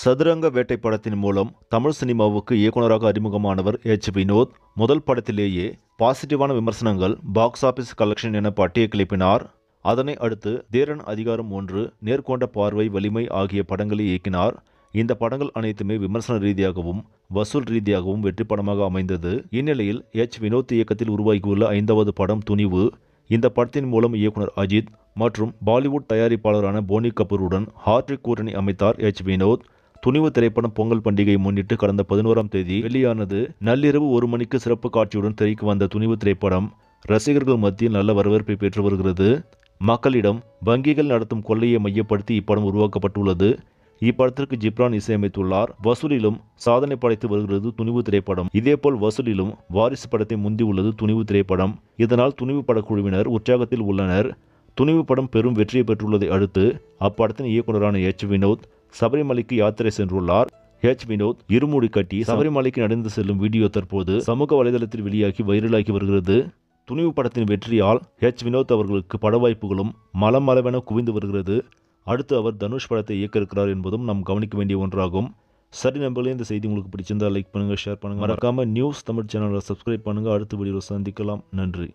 சதுரங்க வேட்டை படத்தின் மூலம் தமிழ் சினிமாவுக்கு இயக்குநராக அறிமுகமானவர் எச் வினோத் முதல் படத்திலேயே பாசிட்டிவான விமர்சனங்கள் பாக்ஸ் ஆஃபீஸ் கலெக்ஷன் என பட்டியை கிளப்பினார் அதனை அடுத்து தீரன் அதிகாரம் ஒன்று நேர்கொண்ட பார்வை வலிமை ஆகிய படங்களை இயக்கினார் இந்த படங்கள் அனைத்துமே விமர்சன ரீதியாகவும் வசூல் ரீதியாகவும் வெற்றி படமாக அமைந்தது இந்நிலையில் எச் வினோத் இயக்கத்தில் உருவாகியுள்ள ஐந்தாவது படம் துணிவு இந்த படத்தின் மூலம் இயக்குனர் அஜித் மற்றும் பாலிவுட் தயாரிப்பாளரான போனி கபூருடன் ஹார்ட்ரிக் கூட்டணி அமைத்தார் எச் வினோத் துணிவு திரைப்படம் பொங்கல் பண்டிகையை முன்னிட்டு கடந்த பதினோராம் தேதி வெளியானது நள்ளிரவு ஒரு மணிக்கு சிறப்பு காட்சியுடன் திரைக்கு வந்த துணிவு திரைப்படம் ரசிகர்கள் மத்தியில் நல்ல வரவேற்பை பெற்று வருகிறது மக்களிடம் வங்கிகள் நடத்தும் கொள்ளையை மையப்படுத்தி இப்படம் உருவாக்கப்பட்டுள்ளது இப்படத்திற்கு ஜிப்ரான் இசையமைத்துள்ளார் வசூலிலும் சாதனை படைத்து வருகிறது துணிவு திரைப்படம் இதேபோல் வசூலிலும் வாரிசு படத்தை முந்தியுள்ளது துணிவு திரைப்படம் இதனால் துணிவு படக்குழுவினர் உற்சாகத்தில் உள்ளனர் துணிவு படம் பெரும் வெற்றியை பெற்றுள்ளதை அடுத்து அப்படத்தின் இயக்குநரான எச் வினோத் சபரிமலைக்கு யாத்திரை சென்றுள்ளார் ஹெச் வினோத் இருமுடி கட்டி சபரிமலைக்கு நடந்து செல்லும் வீடியோ தற்போது சமூக வலைதளத்தில் வெளியாகி வைரலாகி வருகிறது துணிவு படத்தின் வெற்றியால் ஹெச் வினோத் அவர்களுக்கு பட வாய்ப்புகளும் மலம் மலவென குவிந்து வருகிறது அடுத்து அவர் தனுஷ் படத்தை இயக்க இருக்கிறார் என்பதும் நாம் கவனிக்க வேண்டிய ஒன்றாகும் சரி நம்பளே இந்த செய்தி உங்களுக்கு பிடிச்சிருந்தால் லைக் பண்ணுங்கள் ஷேர் பண்ணுங்கள் மறக்காமல் நியூஸ் தமிழ் சேனலை சப்ஸ்கிரைப் பண்ணுங்கள் அடுத்த வீடியோவில் சந்திக்கலாம் நன்றி